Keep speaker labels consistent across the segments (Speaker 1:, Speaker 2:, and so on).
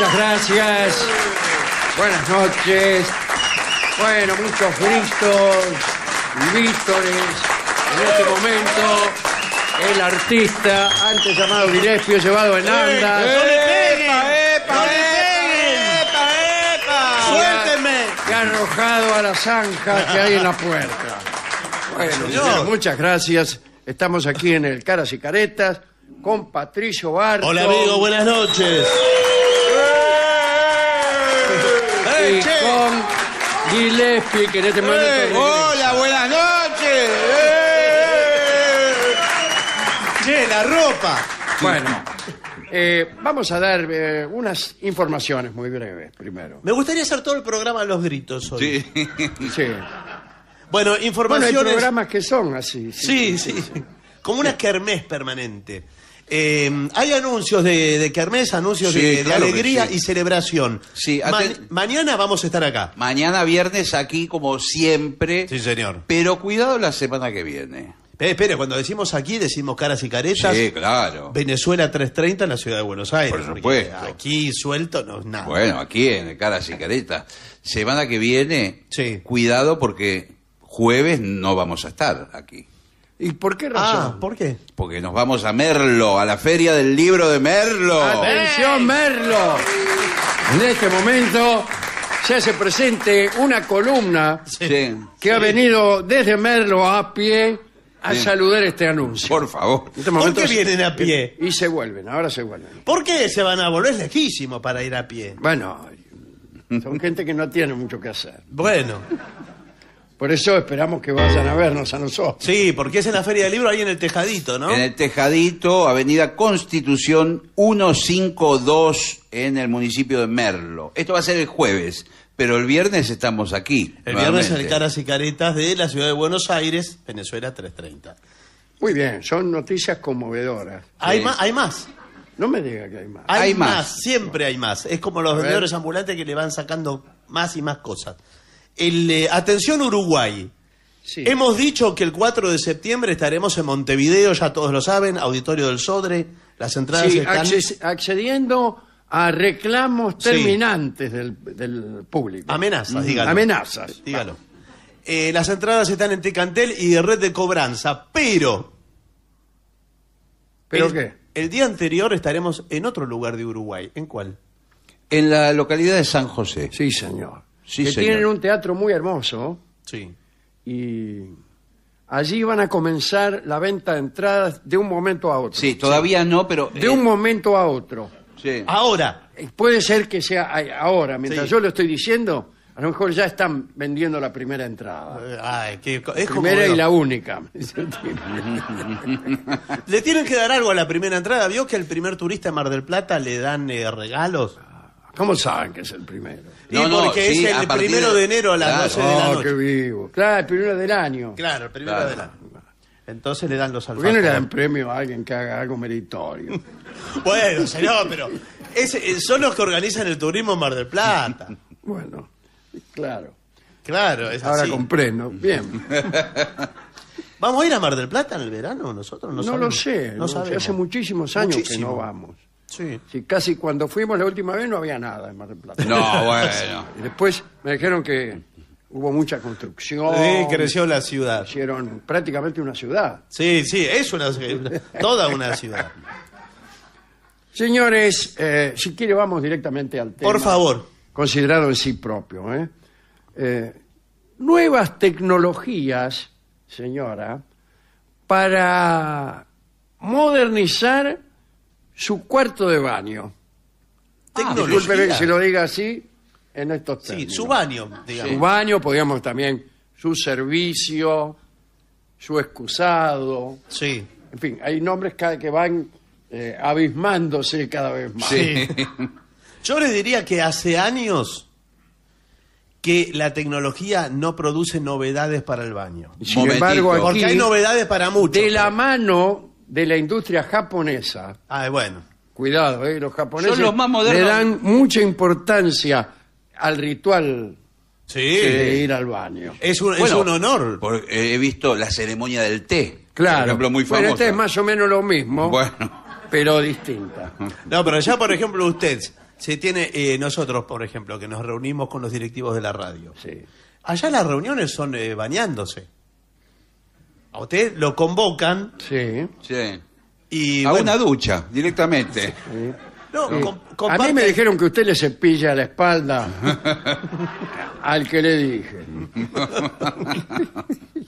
Speaker 1: Muchas gracias. Buenas noches. Bueno, muchos gritos, vítores. En este momento, el artista, antes llamado Gillespie, llevado en anda. ¡Eh! ¡No
Speaker 2: le peguen! ¡Epa,
Speaker 1: epa! arrojado a la zanja que hay en la puerta. Bueno, muchas gracias. Estamos aquí en el Caras y Caretas con Patricio Bart. Hola, amigo, buenas noches con Gillespie, que este eh, hola,
Speaker 3: buenas noches.
Speaker 1: Eh. la ropa. Bueno, eh, vamos a dar unas informaciones muy breves primero. Me gustaría hacer todo el
Speaker 3: programa a los gritos hoy. Sí. Bueno,
Speaker 1: Bueno, hay programas que son así. sí,
Speaker 3: sí. Como una kermés permanente. Em, hay anuncios de, de Kermés, anuncios de, alegría y celebración. mañana vamos a estar
Speaker 2: acá. Mañana viernes aquí, como siempre. Sí, señor. Pero cuidado la semana que
Speaker 3: viene. Eh, espere, cuando decimos aquí, decimos caras y caretas. Sí, claro. Venezuela 330 en la ciudad de Buenos Aires. Por supuesto. Aquí suelto no es nada. Bueno, aquí en
Speaker 2: caras y caretas. Semana que viene, cuidado porque jueves no vamos a estar aquí.
Speaker 1: ¿Y por qué razón? Ah, ¿por qué?
Speaker 2: Porque nos vamos a Merlo, a la feria del libro de
Speaker 1: Merlo. ¡Atención, Merlo! En este momento ya se hace presente una columna que ha venido desde Merlo a pie a saludar este anuncio. Por favor. Este ¿Por qué vienen a pie? Y se vuelven, ahora se vuelven. ¿Por qué se van a volver? Es lejísimo para ir a pie. Bueno, son gente que no tiene mucho que hacer. Bueno, por eso esperamos que vayan a vernos a nosotros. Sí,
Speaker 3: porque es en la Feria del Libro, ahí en el Tejadito,
Speaker 2: ¿no? En el Tejadito, Avenida Constitución 152, en el municipio de Merlo. Esto va a ser el jueves, pero el
Speaker 3: viernes estamos aquí. El viernes en el Caras y Caretas de la ciudad de Buenos Aires, Venezuela 330.
Speaker 1: Muy bien, son noticias conmovedoras. ¿Hay, más, ¿hay más? No me diga que hay más. Hay, más.
Speaker 3: siempre hay más. Es como los vendedores ambulantes que le van sacando más y más cosas. Eh, atención Uruguay. Hemos dicho que el 4 de septiembre estaremos en Montevideo, ya todos lo saben, Auditorio del Sodre, las entradas
Speaker 1: accediendo a reclamos terminantes del, público. Amenazas, dígalo. Amenazas. Dígalo. Eh, las entradas están en Ticantel y de Red de
Speaker 3: Cobranza, pero... ¿Pero qué? El día anterior estaremos
Speaker 1: en otro lugar de Uruguay. ¿En cuál? En la localidad de San José. Sí, señor que tienen un teatro muy hermoso Sí. y allí van a comenzar la venta de entradas de un momento a otro.
Speaker 2: Sí, todavía no, pero... De un eh,
Speaker 1: momento a otro. sí. Ahora, eh, Puede ser que sea ahora, mientras yo lo estoy diciendo, a lo mejor ya están vendiendo la primera entrada. Eh, que es como primera y la única. Le tienen que dar algo a la primera entrada. ¿Vio que al primer turista de
Speaker 3: Mar del Plata le dan regalos? ¿Cómo saben que es el primero? No, no, porque es el primero de... enero a las 12 de la Oh, qué
Speaker 1: vivo. Claro, el primero del año. Claro, el primero del año. Entonces le dan los ¿Por qué no da le premio a alguien que haga algo meritorio? Bueno, señor, pero
Speaker 3: eh, son los que organizan el turismo en Mar del Plata. Bueno,
Speaker 1: claro. Claro, es Ahora así. comprendo. Bien.
Speaker 3: ¿Vamos a ir a Mar del Plata en el verano nosotros? No, lo sé. No Hace muchísimos años que no vamos.
Speaker 1: Sí. Casi cuando fuimos la última vez no había nada en Mar del Plata. No, bueno. Y después me dijeron que hubo mucha construcción. Sí, creció la ciudad. Hicieron prácticamente una ciudad. Sí, sí, es una ciudad. toda una ciudad. Señores, eh, si quiere vamos directamente al tema. Por favor. Considerado en sí propio. Eh, eh nuevas tecnologías, señora, para modernizar su cuarto de baño. Ah, disculpe que se lo diga así en estos Sí, su baño, digamos. Su baño, podríamos también su servicio, su excusado. Sí. En fin, hay nombres que van eh, abismándose cada vez más. Sí. Yo le diría que hace años
Speaker 3: que la tecnología no produce novedades para el baño. Sin embargo, Porque hay novedades
Speaker 1: para muchos. de la mano de la industria japonesa. Ah, bueno. Cuidado, eh, los japoneses los más le dan mucha importancia al ritual
Speaker 2: de ir al
Speaker 1: baño. Es un, es un honor.
Speaker 2: Eh, he visto la ceremonia del
Speaker 3: té.
Speaker 1: Por ejemplo, muy famosa. Bueno, este es más o menos lo mismo, Bueno. pero distinta.
Speaker 3: No, pero allá, por ejemplo, usted se tiene, eh, nosotros, por ejemplo, que nos reunimos con los directivos de la radio. Sí. Allá las reuniones son bañándose. A usted
Speaker 1: lo convocan Sí. Sí. y... A una ducha, directamente. A mí me dijeron que usted le cepilla la espalda al que le dije.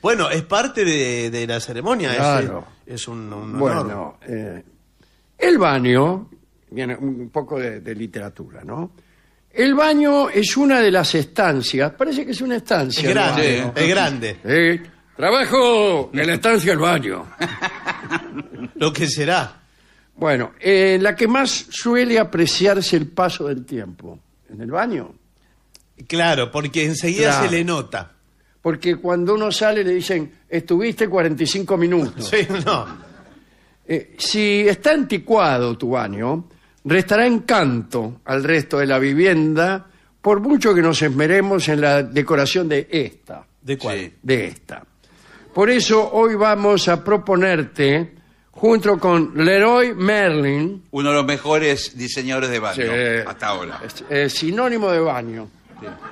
Speaker 1: Bueno, es parte de, la ceremonia. es- Claro.
Speaker 3: Es, un, Bueno,
Speaker 1: eh, el baño, viene un poco de, literatura, ¿no? El baño es una de las estancias, parece que es una estancia. Es grande, es grande. Trabajo en la estancia del baño. Lo que será. Bueno, eh, la que más suele apreciarse el paso del tiempo. ¿En el baño?
Speaker 3: Claro, porque enseguida se le
Speaker 1: nota. Porque cuando uno sale le dicen, estuviste 45 minutos. Sí, no. Eh, si está anticuado tu baño, restará encanto al resto de la vivienda, por mucho que nos esmeremos en la decoración de esta, ¿De cuál? de esta. Por eso hoy vamos a proponerte, junto con Leroy Merlin,
Speaker 2: Uno de los mejores diseñadores de baño hasta ahora.
Speaker 1: sinónimo de baño.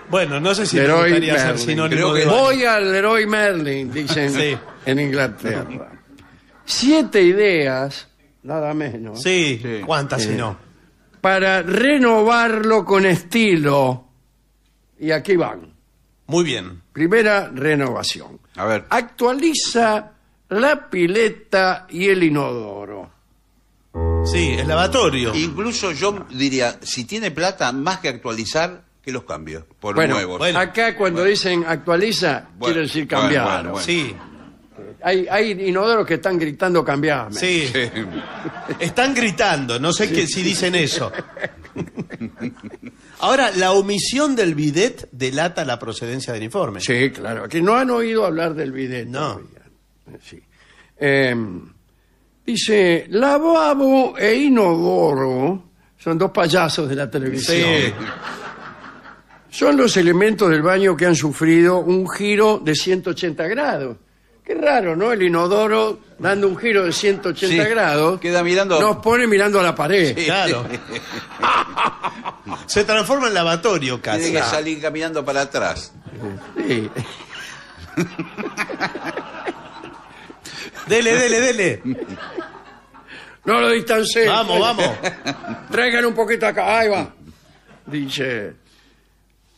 Speaker 1: Bueno, no sé si me gustaría ser sinónimo de baño. Voy al Leroy Merlin, dicen en Inglaterra. Siete ideas, nada menos, Sí. cuántas si eh, no. para renovarlo con estilo. Y aquí van. Muy bien. Primera renovación. A ver. Actualiza la pileta y el inodoro. Sí,
Speaker 2: el lavatorio. Incluso yo diría, si tiene plata, más que actualizar, que los cambios por nuevos. Bueno,
Speaker 1: acá cuando dicen actualiza, quiere decir cambiar. Sí. Hay, hay inodoros que están gritando cambiar. Sí. sí. están gritando, no sé si dicen eso. Ahora, la omisión del bidet delata la procedencia del informe. Sí, claro. Aquí no han oído hablar del bidet. No. Eh, em, dice, lavabo e inodoro son dos payasos de la televisión. Son los elementos del baño que han sufrido un giro de 180 grados. Qué raro, ¿no? El inodoro dando un giro de 180 grados. queda mirando- Nos pone mirando
Speaker 3: a la pared. Claro. Se transforma en lavatorio casi. Tiene que salir
Speaker 2: caminando para atrás.
Speaker 1: Sí. Dele, dele, dele. No lo distancé. Vamos, vamos. Traigan un poquito acá. Ahí va. Dice,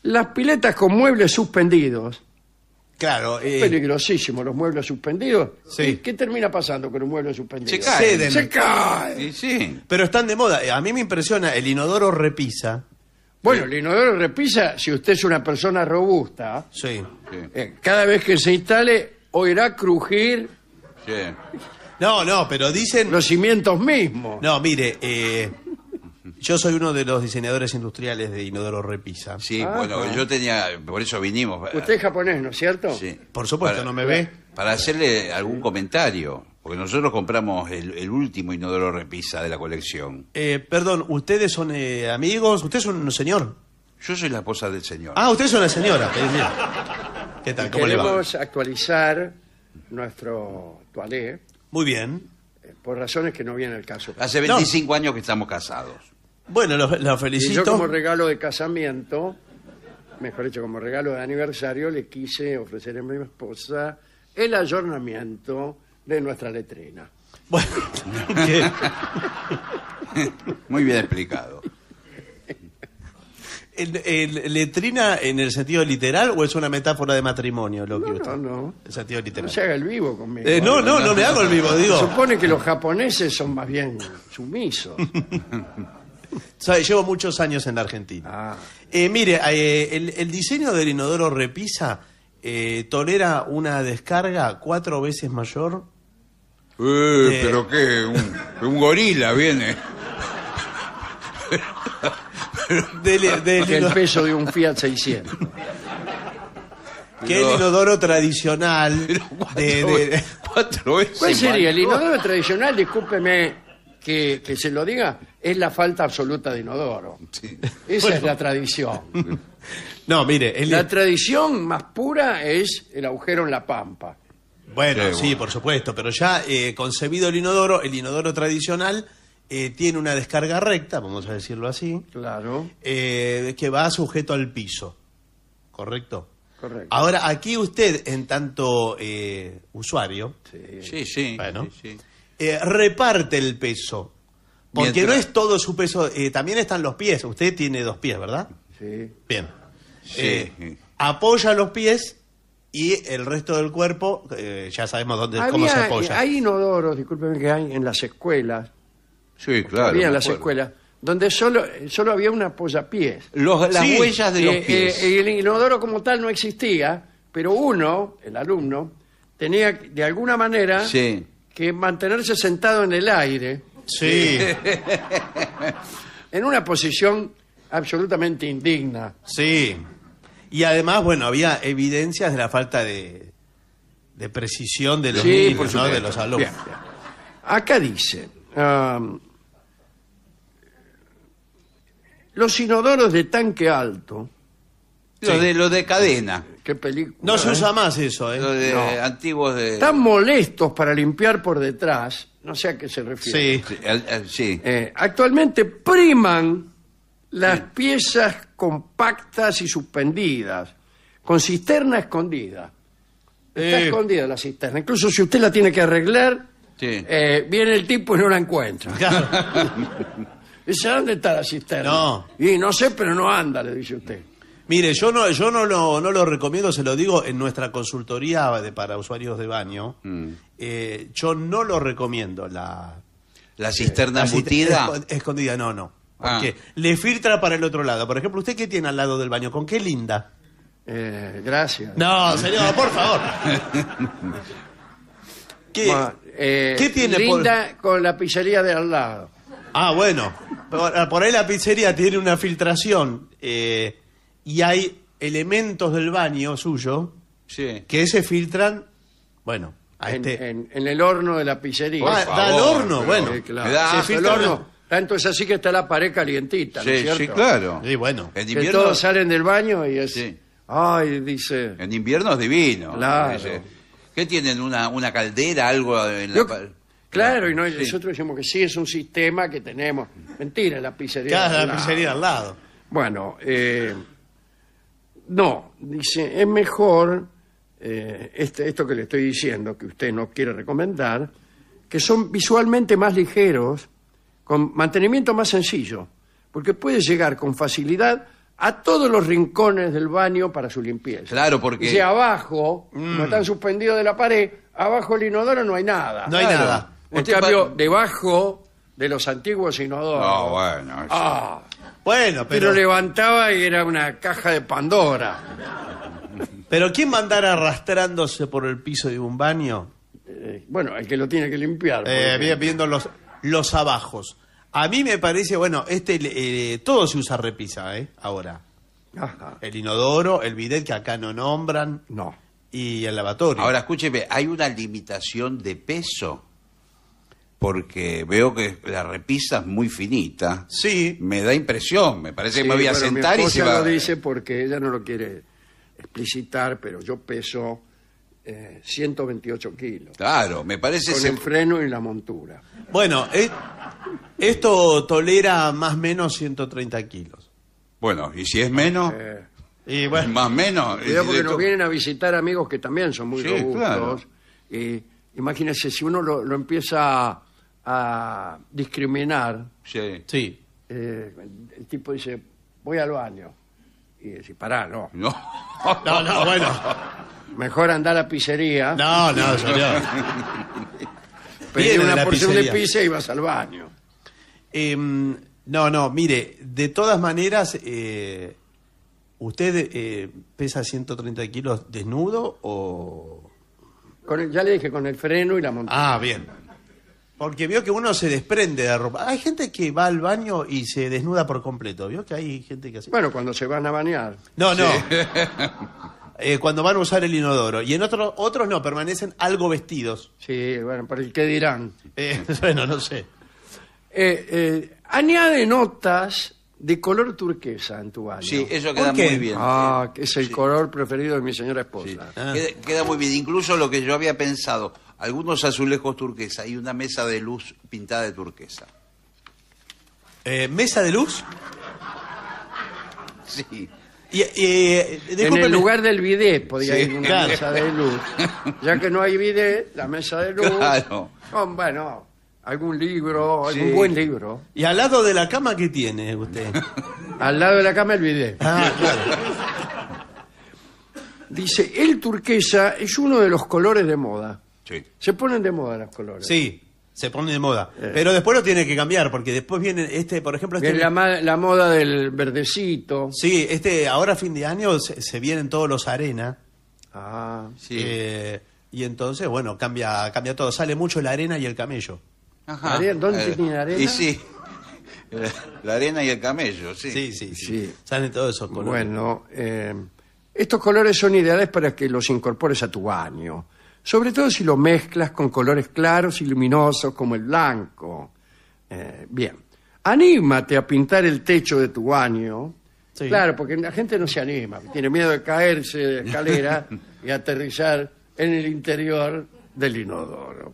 Speaker 1: las piletas con muebles suspendidos Claro. Es eh, Peligrosísimo, los muebles suspendidos. Sí. ¿Qué termina pasando con un mueble suspendido? Se cae. Se cae. Sí, sí.
Speaker 3: pero están de moda. A mí me impresiona el inodoro repisa.
Speaker 1: Bueno, el inodoro repisa, si usted es una persona robusta, Sí. Eh, cada vez que se instale oirá crujir Sí. No, no, pero dicen... los cimientos mismos.
Speaker 3: No, mire, eh, yo soy uno de los diseñadores industriales de Inodoro Repisa. Sí, ah, bueno, yo tenía, por eso vinimos. Eh.
Speaker 1: Usted es japonés, ¿no es cierto? Sí. Por supuesto, no me ve.
Speaker 3: Para
Speaker 2: hacerle algún comentario, porque nosotros compramos el, último inodoro repisa de la colección.
Speaker 3: Eh, perdón, ¿ustedes son eh, amigos? ¿Usted es un señor? Yo soy la esposa del señor. Ah, usted es una señora. ¿Qué tal? ¿Cómo le va? Queremos
Speaker 1: actualizar nuestro toilet. Muy bien. Eh, por razones que no vienen al caso. Hace 25 años
Speaker 2: que estamos casados. Bueno, lo, felicito. Y yo como
Speaker 1: regalo de casamiento, mejor dicho, como regalo de aniversario, le quise ofrecer a mi esposa el ayornamiento de nuestra letrina. Bueno, Muy bien
Speaker 3: explicado.
Speaker 1: letrina
Speaker 3: en el sentido literal o es una metáfora de matrimonio lo que usted? No,
Speaker 1: no. El sentido literal. No se haga el vivo conmigo. Eh, no, no, no, me hago el vivo, digo. Supone que los japoneses son más bien sumisos.
Speaker 3: llevo muchos años en la Argentina. Ah. Eh, mire, eh, el, diseño del inodoro repisa eh, tolera una descarga cuatro veces mayor.
Speaker 2: Eh, eh, ¿Pero qué? Un, gorila viene.
Speaker 3: del, el peso de un Fiat
Speaker 1: 600. Que el inodoro
Speaker 3: tradicional. de...
Speaker 1: Cuatro veces ¿Cuál sería el inodoro tradicional? Discúlpeme que, se lo diga es la falta absoluta de inodoro. Sí. Esa es la tradición.
Speaker 3: No, mire, La
Speaker 1: tradición más pura es el agujero en la pampa.
Speaker 3: bueno, sí, por supuesto, pero ya eh, concebido el inodoro, el inodoro tradicional eh, tiene una descarga recta, vamos a decirlo así, Claro, eh, que va sujeto al piso, ¿correcto? correcto. Ahora, aquí usted, en tanto usuario, Sí. Sí, Bueno. sí. Eh, reparte el peso.
Speaker 1: Porque no es
Speaker 3: todo su peso, eh, también están los pies. Usted tiene dos pies, ¿verdad? Sí. Bien.
Speaker 1: Eh,
Speaker 3: apoya los pies y el resto del cuerpo, ya sabemos dónde, cómo se apoya.
Speaker 1: Hay inodoros, discúlpeme, que hay en las escuelas. Sí, claro. en las escuelas donde solo, había un apoyapies. las huellas de los pies. el inodoro como tal no existía, pero uno, el alumno, tenía de alguna manera que mantenerse sentado en el aire Sí, en una posición absolutamente indigna.
Speaker 3: sí. Y además, bueno, había evidencias de la falta de, precisión de los Sí, ¿no? de los alumnos.
Speaker 1: Acá dice, um, los inodoros de tanque alto
Speaker 2: de, lo de cadena. No se eh? usa más eso, ¿eh? de antiguos de...
Speaker 1: molestos para limpiar por detrás, no sé a qué se refiere. Sí. Eh, actualmente priman las piezas compactas y suspendidas, con cisterna escondida. Está escondida la cisterna. Incluso si usted la tiene que arreglar, eh, viene el tipo y no la encuentra. Claro. Dice, ¿dónde está la cisterna? No. Y no sé, pero no anda, le dice usted. Mire,
Speaker 3: yo no, yo no lo, no lo recomiendo, se lo digo en nuestra consultoría de, para usuarios de baño. Mm. Eh, yo no lo recomiendo la. ¿La cisterna eh, escondida, no, no. Ah. Porque le filtra para el otro lado. Por ejemplo, ¿usted qué tiene al lado del baño? ¿Con qué linda?
Speaker 1: Eh, gracias.
Speaker 3: No, señor, por favor. ¿Qué, eh, ¿qué tiene Linda
Speaker 1: con la pizzería de al lado.
Speaker 3: Ah, bueno. Por, ahí la pizzería tiene una filtración y hay elementos del baño suyo que se filtran, bueno,
Speaker 1: este- en, el horno de la pizzería. da ah, horno, bueno. Tanto es así que está la pared calientita, ¿no es cierto? Sí, claro. Y bueno. En invierno... todos salen del baño y es... Ay, dice... En invierno es divino. Claro. ¿Qué tienen? Una, ¿Una caldera? ¿Algo en la... Claro, y nosotros decimos que sí, es un sistema que tenemos. Mentira, la pizzería. Claro, la pizzería al lado. Bueno, eh... No, dice, es mejor eh, este, esto que le estoy diciendo, que usted no quiere recomendar, que son visualmente más ligeros, con mantenimiento más sencillo, porque puede llegar con facilidad a todos los rincones del baño para su limpieza. Claro, porque... si abajo, no mm. están suspendidos de la pared, abajo el inodoro no hay nada. No hay nada. En cambio, debajo de los antiguos inodoros. Ah, bueno. Ah, bueno, pero... levantaba y era una caja de Pandora.
Speaker 3: Pero ¿quién mandara arrastrándose por el piso de un baño? Eh, bueno, el que lo tiene que limpiar. Eh, viendo los, los abajos. A mí me parece, bueno, este eh, todo se usa repisa, ¿eh? Ahora. El inodoro, el bidet que acá no nombran. No. Y el lavatorio. Ahora escúcheme, hay una
Speaker 2: limitación de peso porque veo que la repisa es muy finita. Sí. Me da impresión, me parece que me voy a sentar y se va. lo
Speaker 1: dice porque ella no lo quiere explicitar, pero yo peso 128 eh, kilos.
Speaker 3: Claro, me parece... Con el
Speaker 1: freno y la montura. Bueno, eh, esto
Speaker 3: tolera más o menos 130 kilos. Bueno, y si es menos...
Speaker 2: Eh, más o menos. porque nos
Speaker 1: vienen a visitar amigos que también son muy robustos. imagínese, si uno lo, lo empieza a discriminar. Sí. Eh, el tipo dice, voy al baño. Y dice, pará, no. No. No, bueno. Mejor andar a la pizzería. No, no, señor. una porción de pizza y vas al baño.
Speaker 3: Em, no, no, mire, de todas maneras, eh, ¿usted eh, pesa 130 kilos desnudo o...? ya le dije, con el freno y la montaña. Ah, bien. Porque vio que uno se desprende de la ropa. Hay gente que va al baño y se desnuda por completo. Vio que hay gente que hace. Bueno, cuando se van a bañar. No, no. Eh, cuando van a usar el inodoro. Y en otros otros no, permanecen algo vestidos.
Speaker 1: Sí, bueno, ¿por el qué dirán? Eh, bueno, no sé. Eh, añade notas de color turquesa en tu baño. Sí, eso queda muy bien. Ah, que es el color preferido de mi señora esposa. queda muy bien. Incluso lo que yo había pensado
Speaker 2: algunos azulejos turquesa y una mesa de luz pintada de turquesa.
Speaker 3: Eh, ¿Mesa de luz? Sí. Y, eh, en el lugar
Speaker 1: del bidet podría ir una mesa de luz. Ya que no hay bidet, la mesa de luz. Claro. Oh, bueno, algún libro, algún buen libro. ¿Y al lado de la cama qué tiene usted? al lado de la cama el bidet. Ah, claro. Dice, el turquesa es uno de los colores de moda. Se ponen de moda los colores.
Speaker 3: Sí, se ponen de moda. Eh. Pero después lo tiene que cambiar, porque después viene este, por ejemplo... Este... La, moda del verdecito. Sí, este, ahora a fin de año se, vienen todos los arena. Ah, sí. Eh, y entonces, bueno, cambia, cambia todo. Sale mucho la arena y el camello.
Speaker 2: Ajá. ¿Dónde eh, tiene arena? Y sí. La arena y el camello, sí. Sí, sí, sí.
Speaker 1: Salen todos esos colores. Bueno, estos colores son ideales para que los incorpores a tu baño sobre todo si lo mezclas con colores claros y luminosos como el blanco. Eh, bien, anímate a pintar el techo de tu baño. Claro, porque la gente no se anima, tiene miedo de caerse de escalera y aterrizar en el interior del inodoro.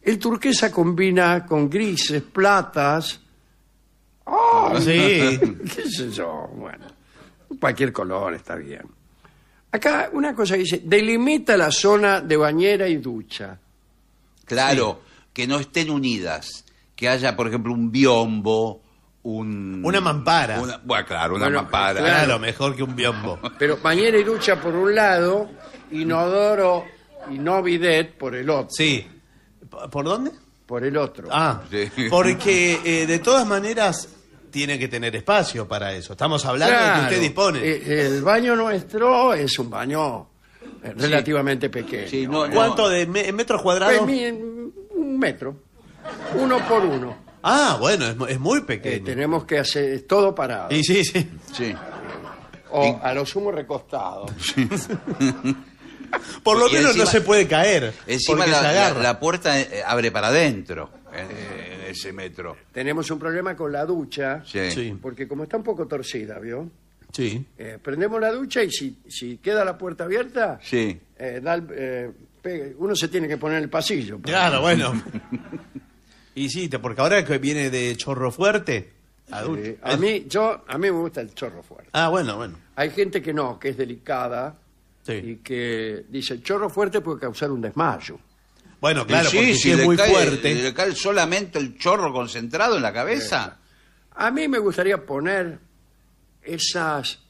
Speaker 1: El turquesa combina con grises, platas. ¡Oh! Sí. ¿Qué sé yo? Bueno, cualquier color está bien. Acá una cosa dice, delimita la zona de bañera y ducha.
Speaker 2: Claro, que no estén unidas. Que haya, por ejemplo, un biombo, un... Una mampara. bueno, claro, una mampara. Claro,
Speaker 3: mejor que un biombo.
Speaker 1: Pero bañera y ducha por un lado, inodoro y no bidet por el otro. Sí. ¿Por dónde? Por el otro. Ah, porque eh, de todas
Speaker 3: maneras tiene que tener espacio para eso. Estamos hablando de que usted dispone.
Speaker 1: Eh, el baño nuestro es un baño eh, relativamente pequeño. ¿Cuánto de metros cuadrados? Pues, un metro. Uno por uno. Ah, bueno, es, muy eh, pequeño. tenemos que hacer todo parado. sí, sí. sí. O a lo sumo recostado. por lo menos no se puede caer. Encima la, la puerta
Speaker 2: abre para adentro en, ese metro.
Speaker 1: Tenemos un problema con la ducha, porque como está un poco torcida, ¿vio? Sí. Eh, prendemos la ducha y si, queda la puerta abierta, Sí. Eh, eh, uno se tiene que poner en el pasillo. Pues.
Speaker 2: Claro, bueno.
Speaker 1: Y sí, porque ahora que viene de chorro fuerte. a, mí, yo, a mí me gusta el chorro fuerte. Ah, bueno, bueno. Hay gente que no, que es delicada y que dice, el chorro fuerte puede causar un desmayo.
Speaker 3: Bueno, claro, si, es muy cae, fuerte. ¿Le
Speaker 2: cae solamente el chorro concentrado en la cabeza?
Speaker 1: A mí me gustaría poner esas,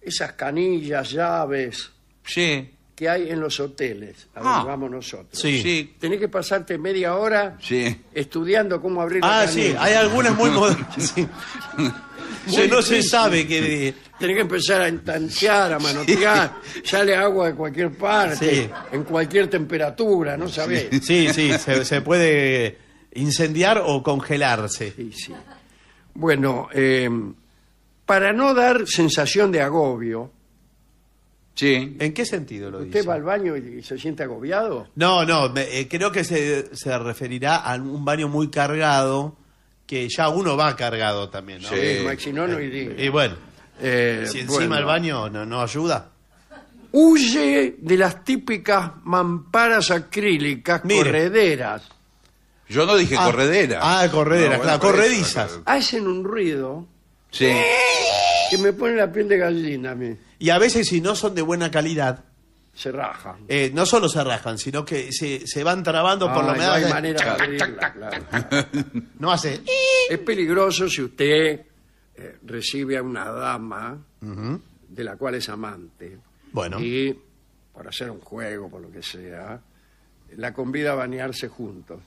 Speaker 1: esas canillas, llaves Sí. que hay en los hoteles, a ah. vamos nosotros. Sí. Sí. Tenés que pasarte media hora Sí. estudiando cómo abrir la Ah, sí, hay algunas muy modernas. no se sabe que... Tiene que empezar a entanciar, a manotear, sale agua de cualquier parte, en cualquier temperatura, no sabés. Sí, sí, se, puede incendiar o congelarse. Sí, sí. Bueno, em, para no dar sensación de agobio, Sí. ¿En qué sentido lo ¿usted va al baño y se siente agobiado? No, no,
Speaker 3: eh, creo que se, se referirá a un baño muy cargado que ya uno
Speaker 1: va cargado también, ¿no? Sí. Si no, no Y bueno, eh, si encima el baño no, no ayuda. Huye de las típicas mamparas acrílicas correderas.
Speaker 2: Yo no dije correderas. corredera. Ah, correderas, ah, claro, corredizas.
Speaker 1: Hacen un ruido
Speaker 3: que
Speaker 1: me pone la piel de gallina a mí. Y
Speaker 3: a veces si no son de buena calidad, se rajan. Eh, no solo se rajan, sino que se, se van trabando por lo menos... no manera
Speaker 1: No hace. Es peligroso si usted eh, recibe a una dama de la cual es amante Bueno. y para hacer un juego, por lo que sea, la convida a bañarse juntos.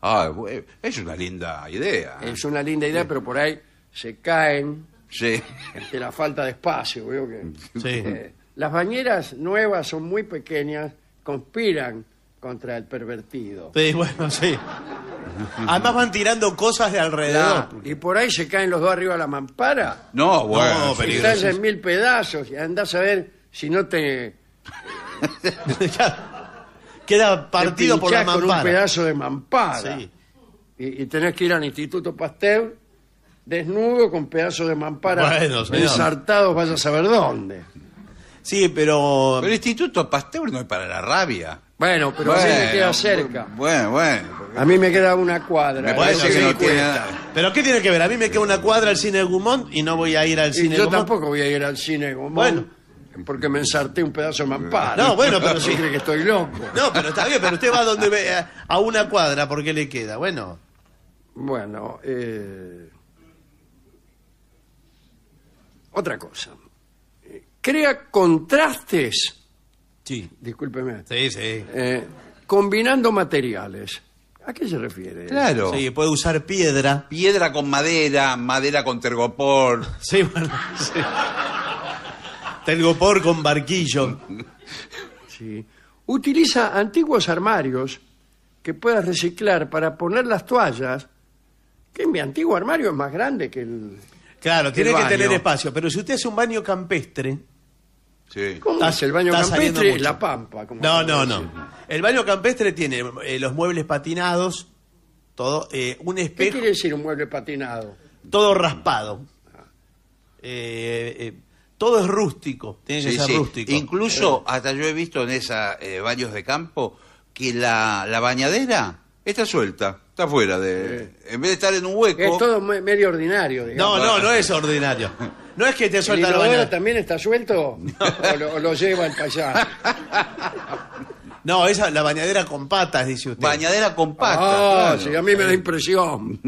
Speaker 1: Ah, es una linda idea. Es una linda idea, pero por ahí se caen Sí. de la falta de espacio, veo que Sí. Eh, las bañeras nuevas son muy pequeñas, conspiran contra el pervertido. Sí, bueno, sí. Además van tirando cosas de alrededor. y por ahí se caen los dos arriba de la mampara.
Speaker 2: No, bueno. en
Speaker 1: mil pedazos y andás a ver si no te, Queda partido por la un pedazo de mampara. Sí. Y, tenés que ir al Instituto Pasteur desnudo con pedazos de mampara desartados vaya a saber dónde.
Speaker 2: Sí, pero... Pero el Instituto Pasteur no es para la rabia.
Speaker 1: Bueno, pero Bueno, mí me queda cerca. Bueno, bueno. A mí me queda una cuadra. Me ¿eh? parece que ¿Pero qué tiene que ver? A mí me queda una cuadra al cine Gumont y no voy a ir al Y cine yo tampoco voy a ir al cine, Gumont. Bueno. porque me ensarté un pedazo de mampara. No, bueno, pero sí. que estoy loco. No, pero está bien, pero usted va
Speaker 3: donde a- una cuadra, ¿por qué le queda? Bueno,
Speaker 1: Bueno, eh, otra cosa crea contrastes. Sí. Discúlpeme. Sí, sí. Eh, combinando materiales. ¿A qué se refiere? Claro. Sí, puede usar piedra. Piedra con
Speaker 2: madera, madera con tergopor. Sí, bueno, Tergopor
Speaker 1: con barquillo. Sí. Utiliza antiguos armarios que puedas reciclar para poner las toallas. Que mi antiguo armario es más grande que el. Claro, tiene que tener espacio. Pero si usted hace un baño campestre,
Speaker 3: ¿Cómo hace el baño campestre? La pampa. No, no, no. El baño campestre tiene eh, los muebles patinados, todo, eh, un ¿Qué quiere decir un mueble patinado? todo raspado. Eh, eh, todo es rústico, tiene
Speaker 2: que ser rústico. Incluso hasta yo he visto en esos baños de campo que la bañadera Está suelta, está fuera de... En vez de estar en un hueco... Es todo
Speaker 1: medio ordinario, digamos. No, no, no
Speaker 3: es ordinario.
Speaker 1: No es que te suelta la también está suelto o, lo, lleva el payaso? No, esa la bañadera con patas, dice usted. Bañadera compacta. Ah, a mí me da eh. impresión.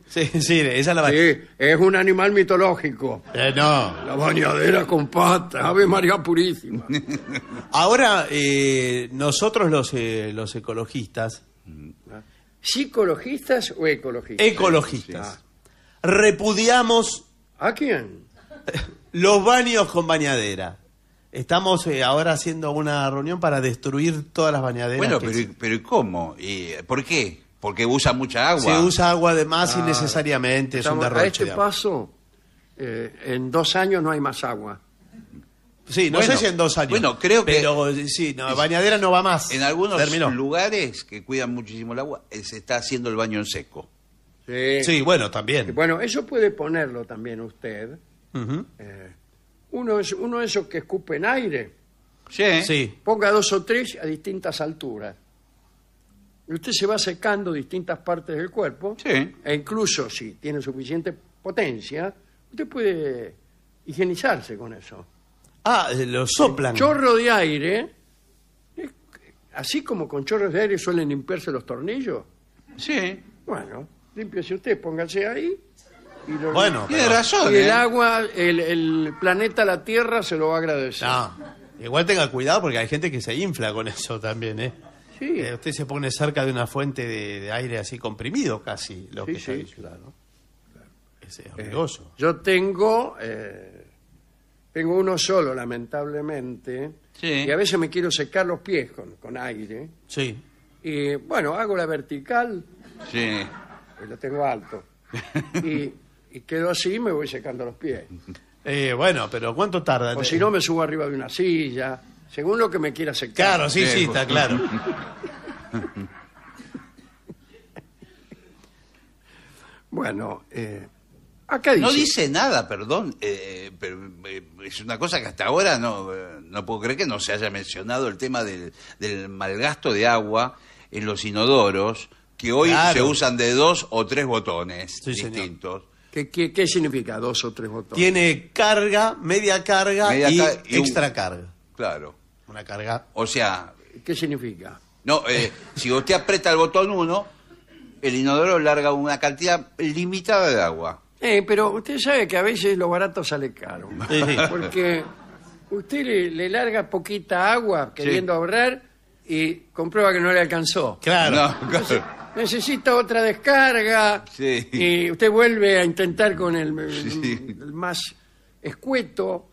Speaker 1: Sí, sí, esa es la bañadera. Sí, es un animal mitológico. Eh, no. La bañadera con patas, Ave María
Speaker 3: Purísima. Ahora, eh, nosotros los, los ecologistas Mm.
Speaker 1: ¿Psicologistas o ecologistas? Ecologistas.
Speaker 3: Repudiamos. ¿A quién? Los baños con bañadera. Estamos eh, ahora haciendo una reunión para destruir todas las bañaderas. Bueno, pero,
Speaker 2: pero ¿y ¿cómo? ¿Y eh, ¿Por qué? Porque usa mucha agua. Se usa
Speaker 1: agua de más ah, innecesariamente, es un a este paso, eh, en dos años no hay más agua. Sí, no sé si en
Speaker 3: dos años. Bueno, creo que. sí, no, bañadera no va más. En algunos lugares
Speaker 2: que cuidan muchísimo el agua, eh, se está haciendo el baño en seco.
Speaker 1: Sí. bueno, también. Bueno, eso puede ponerlo también usted. Eh, uno, uno de esos que escupen aire. Sí. sí. Ponga dos o tres a distintas alturas. Y usted se va secando distintas partes del cuerpo. Sí. E incluso si tiene suficiente potencia, usted puede higienizarse con eso. Ah,
Speaker 3: eh, lo soplan. chorro
Speaker 1: de aire, así como con chorros de aire suelen limpiarse los tornillos. Sí. Bueno, límpiese usted, póngase ahí. Y Bueno, tiene razón. Y el ¿eh? agua, el, planeta, la Tierra se lo va a agradecer.
Speaker 3: Igual tenga cuidado porque hay gente que se infla con eso también, ¿eh?
Speaker 1: Sí. Eh, usted se
Speaker 3: pone cerca de una fuente de, aire así comprimido casi, lo que se sí. Claro. Es
Speaker 1: riesgoso. Yo tengo tengo uno solo, lamentablemente. Y a veces me quiero secar los pies con, aire. Sí. Y bueno, hago la vertical, Sí. lo tengo alto. Y, y quedo así y me voy secando los pies.
Speaker 3: Eh, bueno, pero ¿cuánto tarda? O si
Speaker 1: no, me subo arriba de una silla, según lo que me quiera secar. Claro, sí, sí, está pues. claro. Bueno, eh, no
Speaker 2: dice nada, perdón, eh, pero eh, es una cosa que hasta ahora no, eh, no puedo creer que no se haya mencionado el tema del, del malgasto de agua en los inodoros, que hoy se usan de dos o tres botones distintos.
Speaker 1: ¿Qué, significa dos o tres botones? Tiene carga, media carga y extra carga. Claro. Una carga. O sea, ¿Qué significa?
Speaker 2: no, si usted aprieta el botón uno, el inodoro larga una cantidad limitada de agua.
Speaker 1: Eh, pero usted sabe que a veces lo barato sale caro. Porque usted le, larga poquita agua queriendo ahorrar y comprueba que no le alcanzó. Claro. necesita otra descarga
Speaker 2: y
Speaker 1: usted vuelve a intentar con el, más escueto.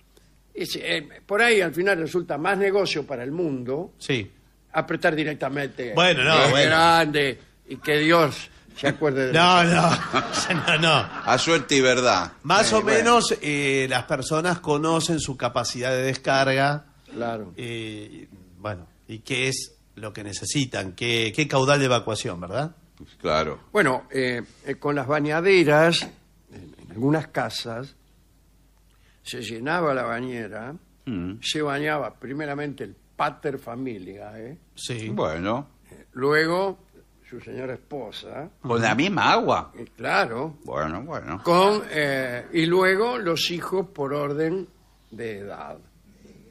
Speaker 1: Eh, por ahí al final resulta más negocio para el mundo. Sí. Apretar directamente. Bueno, no, bueno. grande y que Dios no, no, no, A
Speaker 2: suerte y verdad.
Speaker 3: Más eh, o menos eh, las personas conocen su capacidad de descarga. Claro. Eh, bueno, y qué es lo que necesitan, qué, caudal de evacuación, ¿verdad? claro.
Speaker 1: Bueno, con las bañaderas, en algunas casas, se llenaba la bañera, mm. se bañaba primeramente el pater familia, ¿eh?
Speaker 2: Sí. Bueno.
Speaker 1: Luego su señora esposa.
Speaker 2: Con la misma agua. claro. Bueno,
Speaker 1: bueno. Con, eh, y luego los hijos por orden de edad.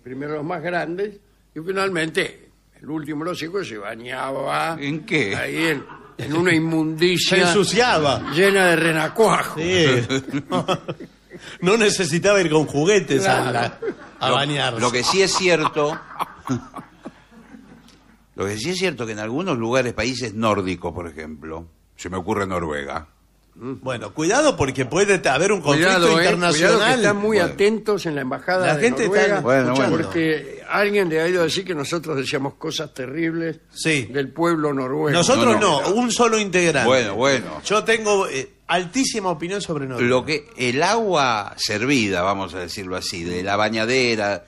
Speaker 1: Primero los más grandes y finalmente el último de los hijos se bañaba. ¿En qué? Ahí en, una inmundicia. Se ensuciaba. Llena de renacuajo. Sí. No, necesitaba ir con juguetes a,
Speaker 3: bañarse. Lo
Speaker 2: que sí es cierto lo que sí es cierto que en algunos lugares, países nórdicos, por ejemplo, se me ocurre Noruega. Mm. Bueno, cuidado porque
Speaker 3: puede haber un conflicto eh, internacional. están muy
Speaker 1: atentos en la embajada la de gente está bueno, porque alguien le ha ido a decir que nosotros decíamos cosas terribles sí. del pueblo noruego. Nosotros no, un
Speaker 3: solo integrante. Bueno, bueno.
Speaker 1: Yo tengo eh, altísima opinión sobre
Speaker 3: Noruega. Lo
Speaker 2: que el agua servida, vamos a decirlo así, de la bañadera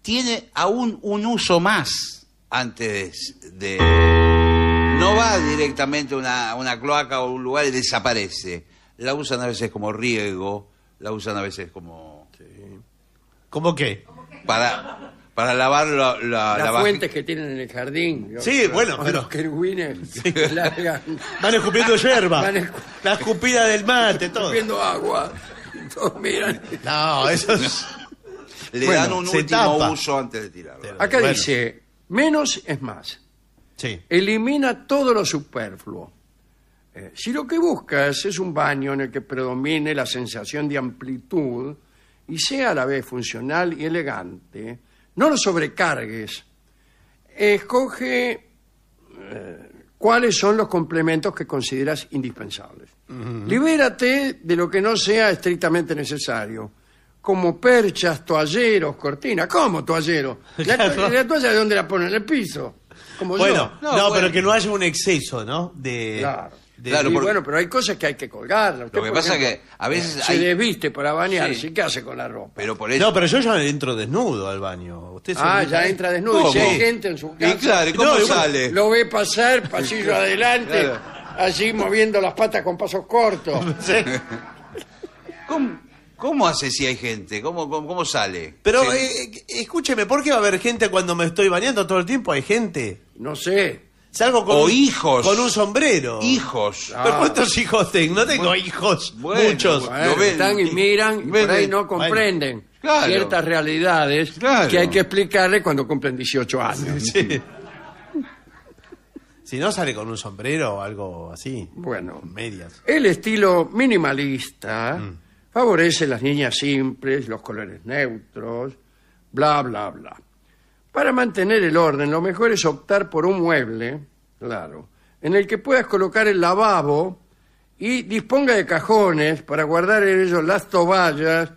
Speaker 2: tiene aún un uso más antes de... No va directamente a una, cloaca o un lugar y desaparece. La usan a veces como riego, la usan a veces como... ¿Cómo qué? Para, para lavar la... Las fuentes
Speaker 1: que tienen en el jardín. Sí, bueno, pero- Los
Speaker 3: Van escupiendo yerba. La escupida del mate, todo.
Speaker 1: escupiendo agua. No, eso es... Le dan un último uso
Speaker 2: antes de tirarlo. Acá
Speaker 1: dice, Menos es más. Elimina todo lo superfluo. Eh, si lo que buscas es un baño en el que predomine la sensación de amplitud y sea a la vez funcional y elegante, no lo sobrecargues. Escoge eh, cuáles son los complementos que consideras indispensables. Libérate de lo que no sea estrictamente necesario como perchas, toalleros, cortinas. ¿Cómo toallero? La, la toalla de dónde la ponen, en el piso. Como bueno, No, pero que no
Speaker 3: haya un exceso, ¿no? De,
Speaker 1: claro. bueno, pero hay cosas que hay que colgar. Lo que pasa es que a veces. Se desviste para bañarse. Sí. ¿Qué hace con la ropa? No, pero yo ya entro desnudo al baño. ah, ya entra desnudo. Y si hay gente en su casa. Y claro, ¿cómo sale? Lo ve pasar, pasillo adelante, allí moviendo las patas con pasos cortos. ¿Cómo?
Speaker 3: ¿Cómo hace si hay gente? ¿Cómo, cómo, sale? Pero eh, escúcheme, ¿por qué va a haber gente cuando me estoy bañando todo el tiempo? Hay gente. No sé. Salgo con, O hijos. con un sombrero. Hijos. ¿Pero ah. cuántos hijos tengo? No tengo hijos. muchos. están
Speaker 1: y miran y por ahí no comprenden ciertas realidades que hay que explicarle cuando cumplen 18 años.
Speaker 3: Si no sale con un sombrero o algo así. Bueno, Medias.
Speaker 1: el estilo minimalista mm favorece las niñas simples, los colores neutros, bla, bla, bla. Para mantener el orden, lo mejor es optar por un mueble, claro, en el que puedas colocar el lavabo y disponga de cajones para guardar en ellos las toallas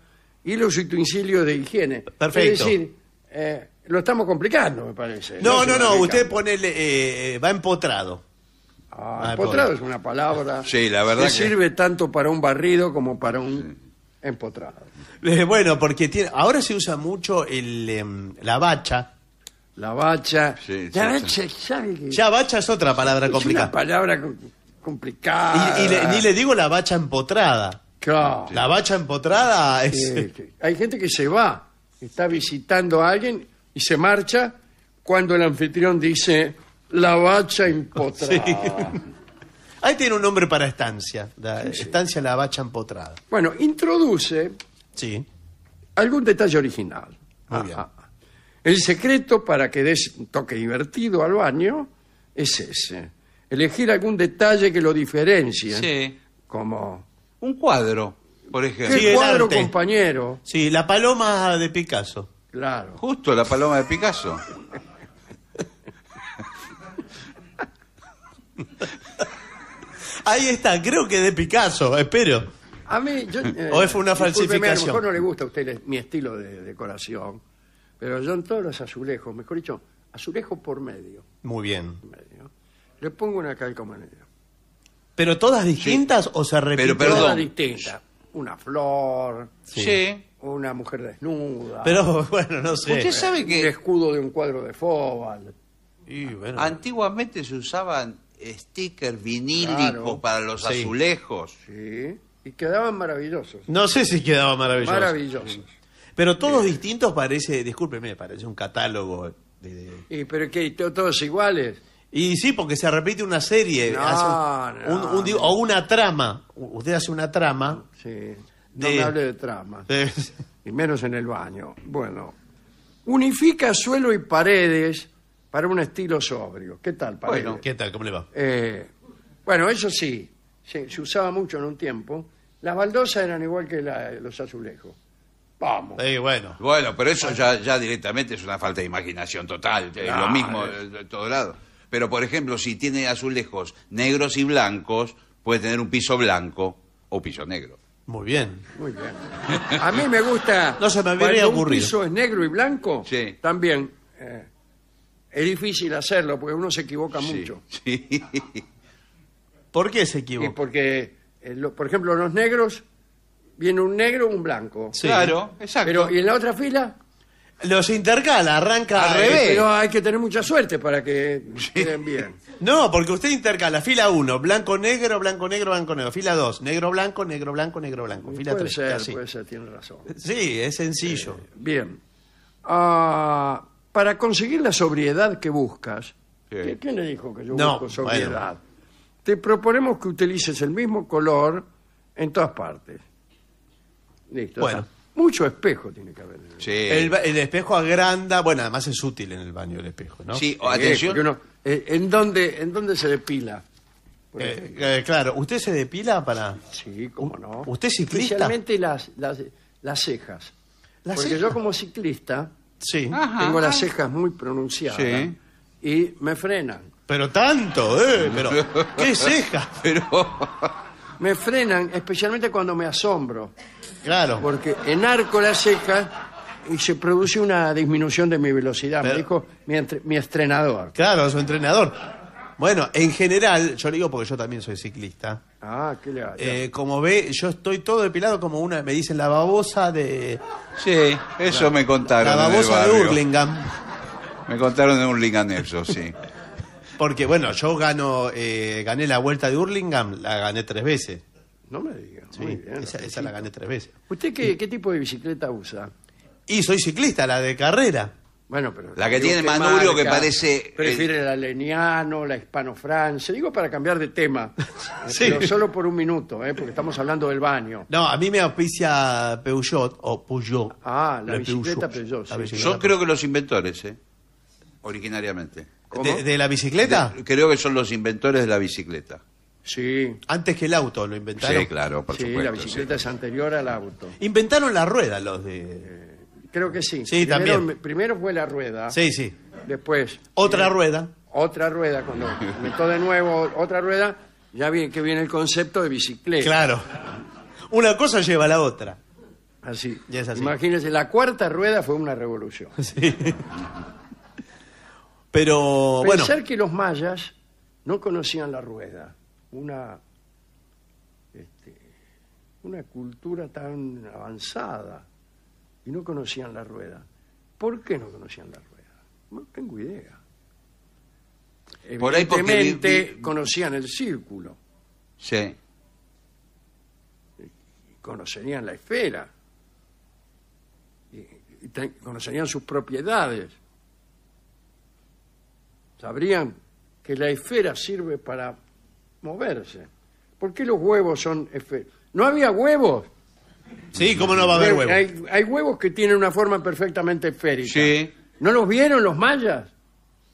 Speaker 1: y los utensilios de higiene. Perfecto. Es decir, eh, lo estamos complicando, me parece. No, no, no, usted pone, eh, eh, va empotrado. Ah, empotrado es una palabra sí, la verdad que, sirve tanto para un barrido como para un empotrada eh, bueno, porque tiene, ahora se usa mucho el,
Speaker 3: em, la bacha. La bacha. la bacha, Ya bacha es otra palabra Es una
Speaker 1: palabra complicada. Y, le- ni le
Speaker 3: digo la bacha empotrada.
Speaker 1: Claro. La bacha empotrada es... Hay gente que se va, está visitando a alguien y se marcha cuando el anfitrión dice la bacha empotrada. Ahí tiene un nombre para estancia.
Speaker 3: Estancia La Bacha Empotrada.
Speaker 1: Bueno, introduce sí. algún detalle original. Ah, ah, ah. El secreto para que des un toque divertido al baño es ese. Elegir algún detalle que lo diferencie. Sí. Como... Un cuadro, por ejemplo. ¿Qué cuadro, compañero? Sí,
Speaker 3: la paloma
Speaker 1: de Picasso. Claro.
Speaker 2: Justo la paloma de Picasso.
Speaker 1: Ahí
Speaker 3: está, creo que de Picasso, espero. A mí, yo, o es eh, una falsificación. A lo mejor no le
Speaker 1: gusta a usted mi estilo de decoración, pero yo en todos los azulejos, mejor dicho, azulejos por medio. Muy bien. le pongo una calcomanía.
Speaker 3: ¿Pero todas distintas o se repiten? Pero, Todas
Speaker 1: distintas. Una flor. Sí. Una mujer desnuda. Pero bueno, no sé. Usted sabe que. El escudo de un cuadro de Fobal. Antiguamente se usaban
Speaker 3: sticker
Speaker 1: vinílico para los azulejos. Y quedaban maravillosos.
Speaker 3: No sé si quedaban maravillosos
Speaker 1: Maravillosos.
Speaker 3: Pero todos distintos parece, discúlpeme, parece un catálogo. de- pero que todos iguales. Y sí, porque se repite una serie. O una trama. Usted hace una trama.
Speaker 1: No me hable de trama Y menos en el baño. Bueno. Unifica suelo y paredes para un estilo sobrio. ¿Qué tal? Pablo? Bueno, ¿qué tal? ¿Cómo le va? Eh, bueno, eso sí, se, usaba mucho en un tiempo. Las baldosas eran igual que los azulejos. Vamos.
Speaker 2: bueno. Bueno, pero eso ya, ya directamente es una falta de imaginación total. lo mismo de todo lado. Pero, por ejemplo, si tiene azulejos negros y blancos, puede tener un piso blanco o piso negro.
Speaker 3: Muy
Speaker 1: bien. Muy bien. A mí me gusta. No se me un piso es negro y blanco. Sí. También. Eh, es difícil hacerlo porque uno se equivoca mucho. Sí. ¿Por qué se equivoca? porque, eh, por ejemplo, los negros, viene un negro un blanco. Claro, exacto. Pero, ¿y en la otra fila? Los intercala, arranca al ah, eh, revés. Pero hay que tener mucha suerte para que queden bien. No,
Speaker 3: porque usted intercala fila uno, blanco, negro, blanco, negro, blanco, negro. Fila dos, negro, blanco, negro, blanco, negro,
Speaker 1: blanco. Fila 3. puede ser, tiene razón. Sí, es sencillo. Eh, bien. Ah, para conseguir la sobriedad que buscas, ¿quién le dijo que yo busco sobriedad? Te proponemos que utilices el mismo color en todas partes. Listo. Bueno. Mucho espejo tiene que haber. Sí. El, espejo
Speaker 3: agranda, bueno, además es útil en el baño el espejo, ¿no? Sí, atención. Eh, ¿en, dónde, ¿En dónde se depila? Eh, eh, claro, ¿usted se depila para...? Sí, cómo no. ¿Usted es ciclista?
Speaker 1: Especialmente las, las, cejas. Porque cejas. yo como ciclista Sí. Tengo las cejas muy pronunciadas y me frenan. Pero tanto, ¿eh?
Speaker 3: Pero, ¿Qué Pero
Speaker 1: Me frenan especialmente cuando me asombro, Claro. porque enarco las cejas y se produce una disminución de mi velocidad, me dijo mi, entrenador Claro, su entrenador. Bueno,
Speaker 3: en general, yo le digo porque yo también soy ciclista, Ah, qué le eh, Como ve, yo estoy todo depilado como una, me dicen la babosa de...
Speaker 2: Sí, eso me contaron. La babosa de
Speaker 3: Hurlingham.
Speaker 2: Me contaron de Hurlingham eso, sí.
Speaker 3: Porque bueno, yo gano, eh, gané la vuelta de Hurlingham, la gané tres veces. No me digas.
Speaker 1: esa, la gané tres veces. ¿Usted qué tipo de bicicleta usa? Y soy ciclista, la de carrera. Bueno, pero La que tiene el Manubrio que parece... Prefiere el Leniano, la hispano Digo para cambiar de tema, eh, pero solo por un minuto, ¿eh? porque estamos hablando del baño.
Speaker 3: No, a mí me auspicia Peugeot o Peugeot.
Speaker 1: Ah, la bicicleta Peugeot, sí. Yo creo
Speaker 2: que los inventores, ¿eh? Originariamente.
Speaker 3: ¿De, la bicicleta?
Speaker 2: creo que son los inventores de la bicicleta.
Speaker 3: Sí, Antes que el auto lo
Speaker 2: inventaron. Sí, claro, por sí, la bicicleta
Speaker 3: es
Speaker 1: anterior al auto. Inventaron la rueda los de eh, Creo que sí. Sí, primero, también. Primero fue la rueda. Sí, sí. Después. Otra eh, rueda. Otra rueda, cuando meto de nuevo otra rueda, ya que viene el concepto de bicicleta. Claro. Una cosa lleva a la otra. Así. Ya es así. Imagínense, la cuarta rueda fue una revolución.
Speaker 3: Sí. Pero Pensar
Speaker 1: que los mayas no conocían la rueda, una, este, una cultura tan avanzada y no conocían la rueda. ¿Por qué no conocían la rueda? No tengo idea. Evidentemente conocían el círculo. Sí. Conocerían la esfera. Y conocerían sus propiedades. Sabrían que la esfera sirve para moverse. ¿Por qué los huevos son esferas? ¿No había huevos? Sí, ¿cómo no va a haber huevos? Hay, huevos que tienen una forma perfectamente esférica. Sí. ¿No los vieron los mayas?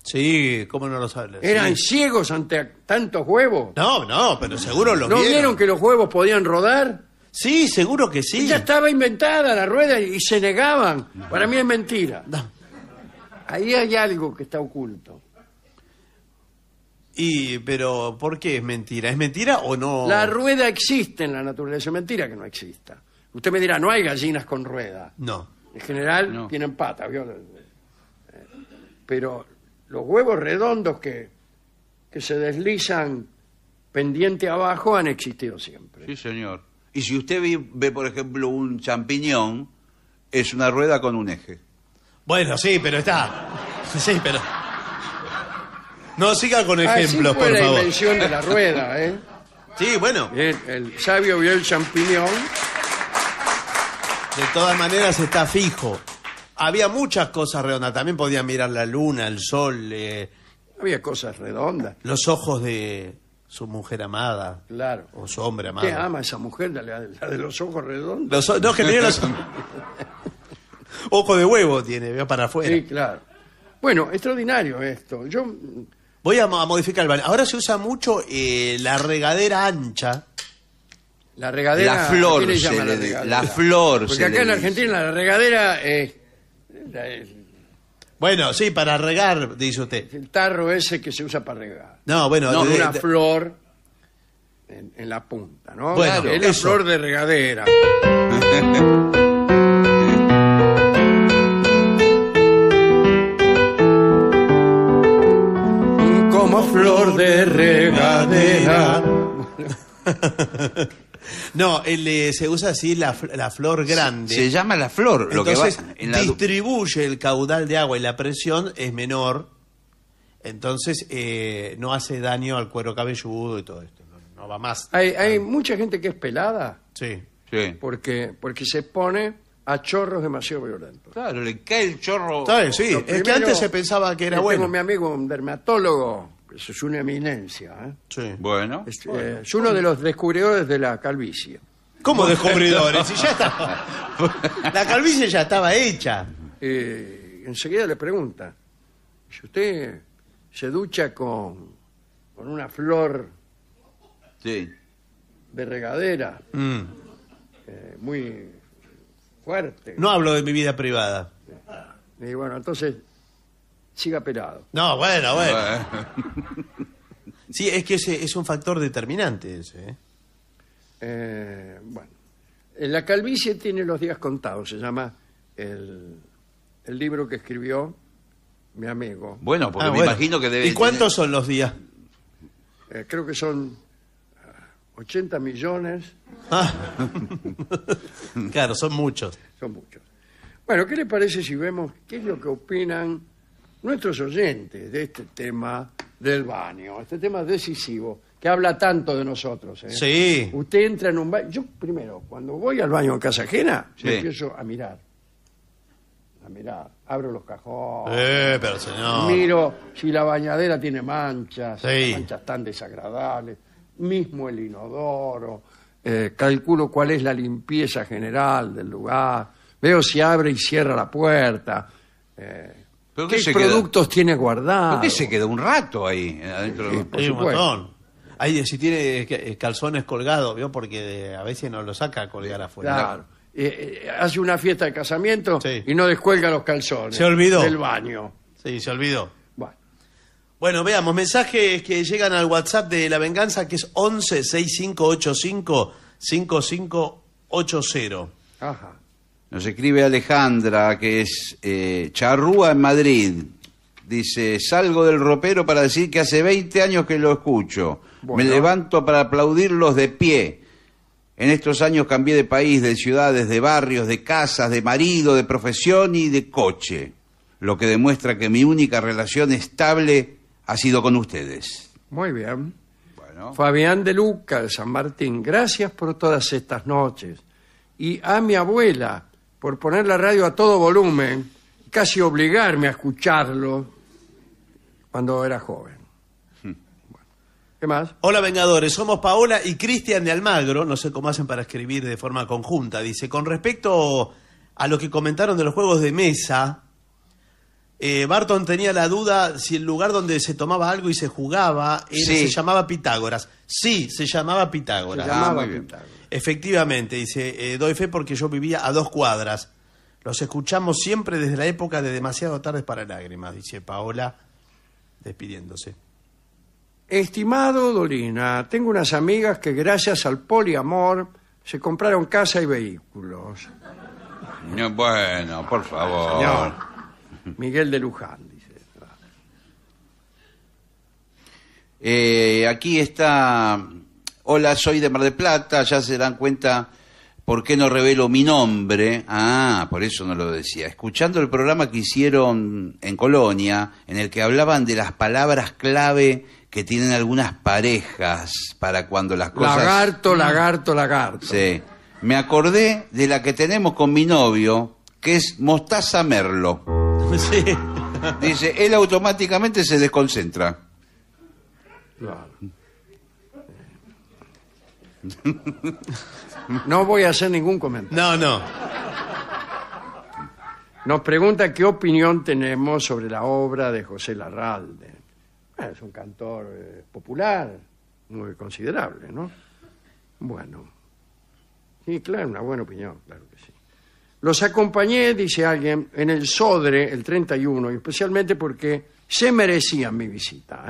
Speaker 3: Sí, ¿cómo no lo saben.
Speaker 1: ¿Eran ciegos ante tantos huevos? No, no, pero seguro lo ¿No vieron. que los huevos podían rodar? Sí, seguro que sí. Ya estaba inventada la rueda y se negaban. Para mí es mentira. Ahí hay algo que está oculto.
Speaker 3: Y, pero, ¿por qué es mentira? ¿Es mentira o no? La
Speaker 1: rueda existe en la naturaleza, Es mentira que no exista. Usted me dirá, no hay gallinas con ruedas. No. En general tienen patas, eh, Pero los huevos redondos que, que se deslizan pendiente abajo han existido siempre. Sí, señor. Y si usted
Speaker 2: ve, por ejemplo, un champiñón, es una rueda con un eje.
Speaker 3: Bueno, sí, pero está. Sí, pero. No siga con ah, ejemplos, Así la invención de la rueda, ¿eh? Sí, bueno. El, el sabio vio el champiñón de todas maneras está fijo. Había muchas cosas redondas. También podía mirar la luna, el sol, eh, Había cosas redondas. los ojos de su mujer amada Claro. o su hombre amado. ¿Qué ama
Speaker 1: esa mujer? La, de los ojos redondos. no, que los-
Speaker 3: Ojo de huevo tiene, veo para afuera. Sí, claro. Bueno, extraordinario esto. Yo Voy a, modificar el baño. Ahora se usa mucho eh, la regadera ancha,
Speaker 1: la regadera. La flor,
Speaker 3: la flor Porque acá en
Speaker 1: Argentina la regadera es,
Speaker 3: Bueno, sí, para regar, dice usted. el
Speaker 1: tarro ese que se usa para regar.
Speaker 3: No, bueno, No, una
Speaker 1: flor en, la punta,
Speaker 3: ¿no? Bueno, es
Speaker 1: flor de regadera. Como flor de
Speaker 3: regadera. No, se usa así la, flor grande. Se, llama la flor. lo que la... distribuye el caudal de agua y la presión es menor. Entonces, eh, no hace daño al
Speaker 1: cuero cabelludo y todo esto. No, va más. Hay, mucha gente que es pelada. Sí. sí. Porque, porque se pone a chorros demasiado violentos. Claro, le cae el chorro. Sí, es que antes se pensaba que era bueno. Tengo mi amigo, un dermatólogo, eso es una eminencia. ¿eh? Sí. Este, bueno. Es, uno de los descubridores de la calvicie. ¿Cómo descubridores? ya está. La calvicie ya estaba hecha. Eh, enseguida le pregunta: si usted se ducha con, con una flor sí. de regadera mm. eh, muy fuerte.
Speaker 3: No hablo de mi vida privada.
Speaker 1: Y bueno, entonces siga pelado. No, bueno,
Speaker 3: bueno. Sí, es que ese es un factor determinante ese. ¿eh?
Speaker 1: Eh, bueno, la calvicie tiene los días contados, se llama el, libro que escribió mi amigo. Bueno, porque ah, me imagino que debe. ¿Y cuántos son los días? Eh, creo que son 80 ah, millones, ah.
Speaker 3: claro, son muchos.
Speaker 1: son muchos. Bueno, ¿qué le parece si vemos qué es lo que opinan nuestros oyentes de este tema del baño, este tema decisivo que habla tanto de nosotros. ¿eh? Sí. Usted entra en un baño. Yo primero, cuando voy al baño en casa ajena, empiezo a mirar. A mirar. Abro los cajones. Eh, pero señor. Miro si la bañadera tiene manchas, sí. manchas tan desagradables. Mismo el inodoro. Eh, calculo cuál es la limpieza general del lugar. Veo si abre y cierra la puerta.
Speaker 3: Eh, qué, productos
Speaker 1: tiene guardado? ¿Por qué
Speaker 3: se quedó un rato ahí adentro? Sí, Hay un montón. Ahí, si tiene eh, calzones colgados, ¿vio? Porque a veces no los saca a colgar
Speaker 1: afuera. Claro. Eh, eh, hace una fiesta de casamiento y no descuelga los calzones. Se olvidó. Del
Speaker 3: baño. Sí, se olvidó.
Speaker 1: Bueno, bueno veamos, mensajes que llegan al
Speaker 3: WhatsApp de La Venganza, que es 11 6585 5580.
Speaker 1: Ajá.
Speaker 2: Nos escribe Alejandra, que es eh, charrúa en Madrid. Dice, salgo del ropero para decir que hace 20 años que lo escucho. Me levanto para aplaudirlos de pie. En estos años cambié de país, de ciudades, de barrios, de casas, de marido, de profesión y de coche. Lo que demuestra que mi única relación estable ha sido con ustedes.
Speaker 1: Muy bien. Fabián de Luca, de San Martín, gracias por todas estas noches. Y a mi abuela, por poner la radio a todo volumen, casi obligarme a escucharlo cuando era joven. Hmm.
Speaker 3: ¿Qué más? Hola Vengadores, somos Paola y Cristian de Almagro, no sé cómo hacen para escribir de forma conjunta, dice, con respecto a lo que comentaron de los juegos de mesa, eh, Barton tenía la duda si el lugar donde se tomaba algo y se jugaba se llamaba Pitágoras. Sí, se llamaba Pitágoras. Se llamaba ah, Pitágoras. Efectivamente, dice, eh, doy fe porque yo vivía a dos cuadras. Los escuchamos siempre desde la época de demasiado tardes para lágrimas, dice Paola, despidiéndose.
Speaker 1: Estimado Dolina, tengo unas amigas que gracias al poliamor se compraron casa y vehículos. bueno, por favor. Señor, Miguel de Luján, dice. Eh,
Speaker 2: aquí está Hola, soy de Mar de Plata, ya se dan cuenta por qué no revelo mi nombre. Ah, por eso no lo decía. Escuchando el programa que hicieron en Colonia, en el que hablaban de las palabras clave que tienen algunas parejas para cuando las cosas... Lagarto, mm.
Speaker 1: lagarto, lagarto. Sí.
Speaker 2: Me acordé de la que tenemos con mi novio, que es Mostaza Merlo. Sí. Dice, él automáticamente se desconcentra.
Speaker 1: Claro. No voy a hacer ningún comentario. No, no. Nos pregunta qué opinión tenemos sobre la obra de José Larralde. es un cantor eh, popular, muy considerable, ¿no? Bueno. Sí, claro, una buena opinión, claro que sí. Los acompañé, dice alguien, en el Sodre el 31, especialmente porque se merecía mi visita.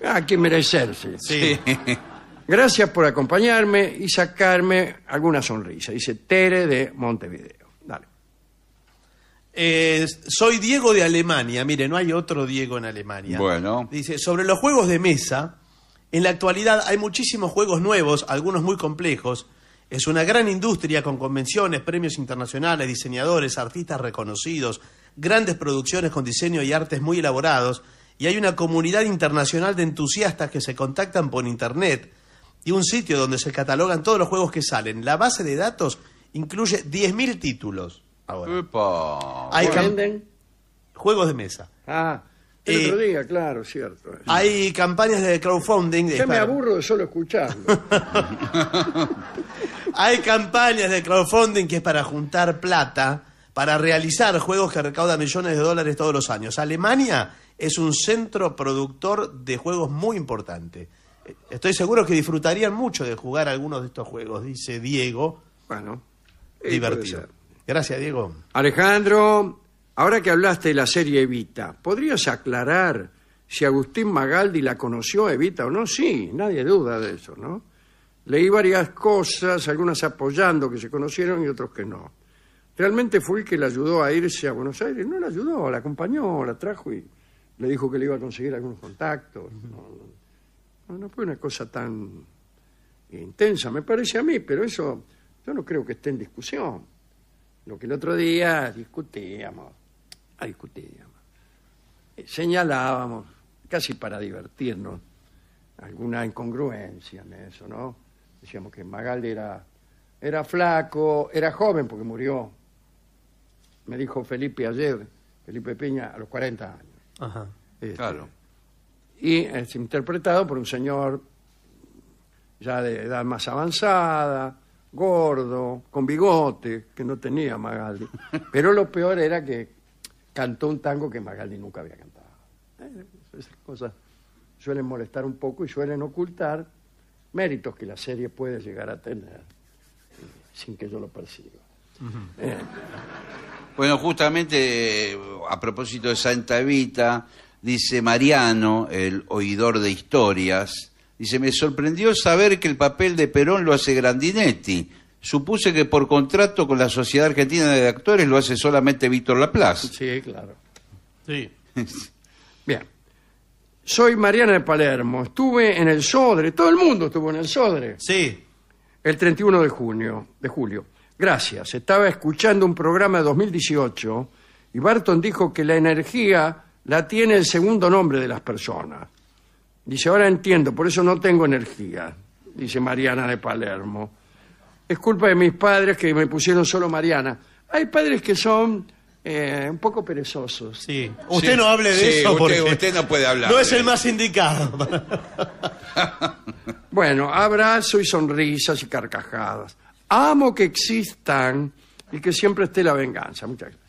Speaker 1: ¿eh? Hay que merecerse. Sí. Gracias por acompañarme y sacarme alguna sonrisa. Dice Tere de Montevideo. Dale. Eh, soy Diego de
Speaker 3: Alemania. Mire, no hay otro Diego en Alemania. Bueno. Dice, sobre los juegos de mesa, en la actualidad hay muchísimos juegos nuevos, algunos muy complejos. Es una gran industria con convenciones, premios internacionales, diseñadores, artistas reconocidos, grandes producciones con diseño y artes muy elaborados, y hay una comunidad internacional de entusiastas que se contactan por Internet y un sitio donde se catalogan todos los juegos que salen. La base de datos incluye 10.000 títulos. Ahora. Hay Juegos de mesa. Ah. El eh, otro
Speaker 1: día, claro, cierto. Hay
Speaker 3: campañas de crowdfunding. De, me
Speaker 1: aburro de solo escucharlo.
Speaker 3: hay campañas de crowdfunding que es para juntar plata para realizar juegos que recaudan millones de dólares todos los años. Alemania es un centro productor de juegos muy importante. Estoy seguro que disfrutarían mucho de jugar algunos de estos juegos, dice Diego. Bueno, eh, divertido. Gracias, Diego.
Speaker 1: Alejandro, ahora que hablaste de la serie Evita, ¿podrías aclarar si Agustín Magaldi la conoció Evita o no? Sí, nadie duda de eso, ¿no? Leí varias cosas, algunas apoyando que se conocieron y otros que no. Realmente fue el que la ayudó a irse a Buenos Aires. No la ayudó, la acompañó, la trajo y le dijo que le iba a conseguir algunos contactos. No, fue una cosa tan intensa, me parece a mí, pero eso yo no creo que esté en discusión. Lo que el otro día discutíamos, ah, discutíamos, eh, señalábamos, casi para divertirnos, alguna incongruencia en eso, ¿no? Decíamos que Magal era, era flaco, era joven porque murió. Me dijo Felipe ayer, Felipe Peña a los 40 años. Ajá. Este, claro y es interpretado por un señor ya de edad más avanzada, gordo, con bigote, que no tenía Magaldi. Pero lo peor era que cantó un tango que Magaldi nunca había cantado. Eh, esas cosas suelen molestar un poco y suelen ocultar méritos que la serie puede llegar a tener eh, sin que yo lo perciba. Eh.
Speaker 2: Bueno, justamente a propósito de Santa Evita, dice Mariano, el oidor de historias, dice, me sorprendió saber que el papel de Perón lo hace Grandinetti. Supuse que por contrato con la Sociedad Argentina de Actores lo hace solamente Víctor Laplace.
Speaker 1: Sí, claro. Sí. Bien. Soy Mariana de Palermo. Estuve en el Sodre. Todo el mundo estuvo en el Sodre. Sí. El 31 de junio, de julio. Gracias. Estaba escuchando un programa de 2018 y Barton dijo que la energía la tiene el segundo nombre de las personas. Dice, ahora entiendo, por eso no tengo energía, dice Mariana de Palermo. Es culpa de mis padres que me pusieron solo Mariana. Hay padres que son eh, un poco perezosos. Sí. Usted no hable de eso porque usted no puede hablar. No es el más indicado. bueno, abrazo y sonrisas y carcajadas. Amo que existan y que siempre esté la venganza. Muchas gracias.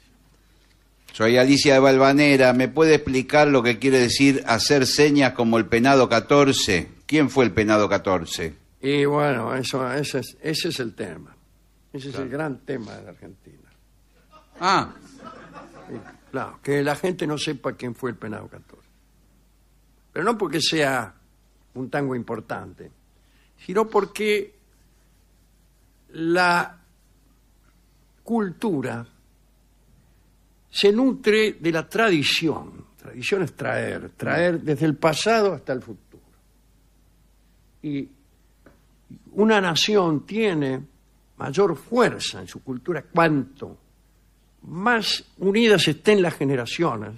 Speaker 2: Soy Alicia de Valvanera. ¿Me puede explicar lo que quiere decir hacer señas como el penado 14? ¿Quién fue el penado 14?
Speaker 1: Y bueno, eso, ese, es, el tema. Ese es el gran tema de la Argentina. Ah. claro, que la gente no sepa quién fue el penado 14. Pero no porque sea un tango importante, sino porque la cultura se nutre de la tradición. Tradición es traer, traer desde el pasado hasta el futuro. Y una nación tiene mayor fuerza en su cultura cuanto más unidas estén las generaciones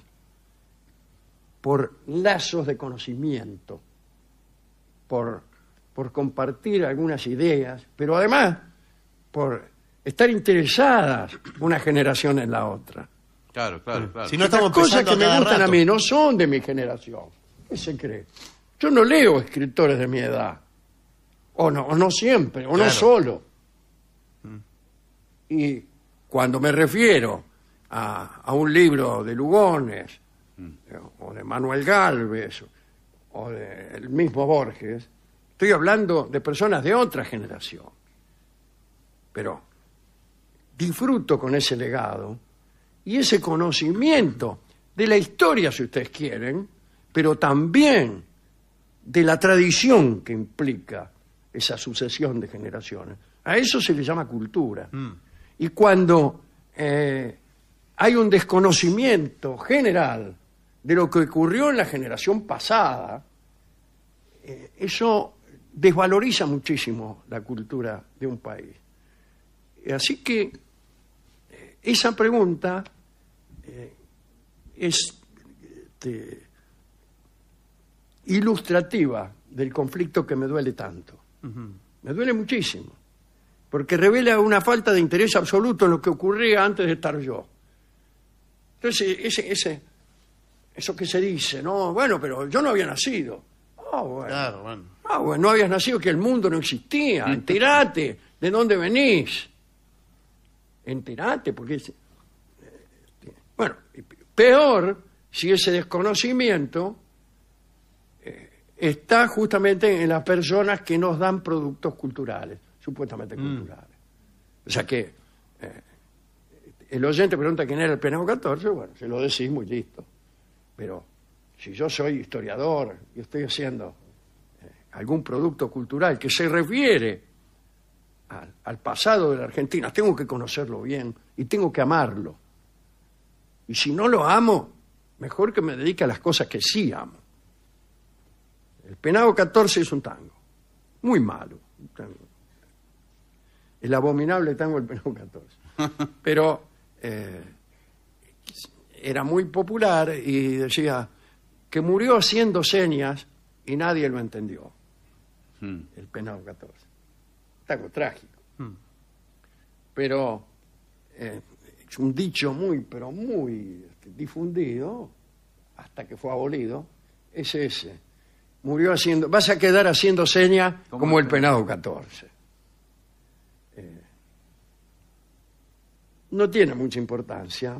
Speaker 1: por lazos de conocimiento, por, compartir algunas ideas, pero además por estar interesadas una generación en la otra. Claro, claro, eh, claro. cosas que me gustan a mí no son de mi generación. ¿Qué se cree? Yo no leo escritores de mi edad. O no, o no siempre, o no solo. Mm. Y cuando me refiero a, un libro de Lugones, mm. eh, o de Manuel Galvez, o del mismo Borges, estoy hablando de personas de otra generación. Pero disfruto con ese legado y ese conocimiento de la historia, si ustedes quieren, pero también de la tradición que implica esa sucesión de generaciones. A eso se le llama cultura. Mm. Y cuando eh, hay un desconocimiento general de lo que ocurrió en la generación pasada, eh, eso desvaloriza muchísimo la cultura de un país. Así que esa pregunta eh, es este, ilustrativa del conflicto que me duele tanto.
Speaker 3: Me
Speaker 1: duele muchísimo, porque revela una falta de interés absoluto en lo que ocurría antes de estar yo. Entonces, ese, ese, eso que se dice, no, bueno, pero yo no había nacido. Ah, bueno. Ah, bueno. no habías nacido, que el mundo no existía. Entérate de dónde venís enterate, porque es... Eh, bueno, peor si ese desconocimiento eh, está justamente en las personas que nos dan productos culturales, supuestamente mm. culturales. O sea que eh, el oyente pregunta quién era el Penao 14, bueno, se lo decís muy listo. Pero si yo soy historiador y estoy haciendo algún producto cultural que se refiere al, pasado de la Argentina, tengo que conocerlo bien y tengo que amarlo. Y si no lo amo, mejor que me dedique a las cosas que sí amo. El penado 14 es un tango, muy malo. Tango. El abominable tango del penado 14. Pero eh, era muy popular y decía que murió haciendo señas y nadie lo entendió. Hmm. El penado 14 trágico. Hmm. Pero eh, es un dicho muy, pero muy este, difundido, hasta que fue abolido, es ese. Murió haciendo, vas a quedar haciendo seña como el penado 14. Eh, no tiene mucha importancia,